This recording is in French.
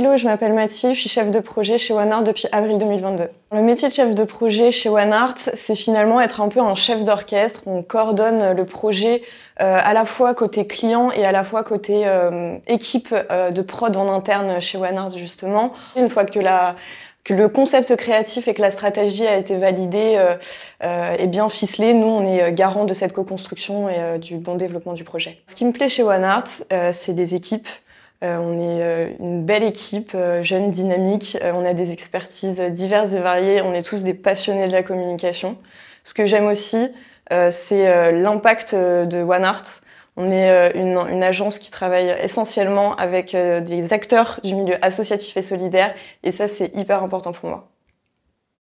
Hello, je m'appelle Mathilde, je suis chef de projet chez OneArt depuis avril 2022. Le métier de chef de projet chez OneArt, c'est finalement être un peu un chef d'orchestre. On coordonne le projet euh, à la fois côté client et à la fois côté euh, équipe euh, de prod en interne chez OneArt justement. Une fois que que le concept créatif et que la stratégie a été validée et bien ficelée, nous on est garant de cette co-construction et du bon développement du projet. Ce qui me plaît chez OneArt, c'est les équipes. Euh, on est euh, une belle équipe, euh, jeune, dynamique. on a des expertises diverses et variées. On est tous des passionnés de la communication. Ce que j'aime aussi, c'est l'impact de OneArt. On est une, une, agence qui travaille essentiellement avec des acteurs du milieu associatif et solidaire. Et ça, c'est hyper important pour moi.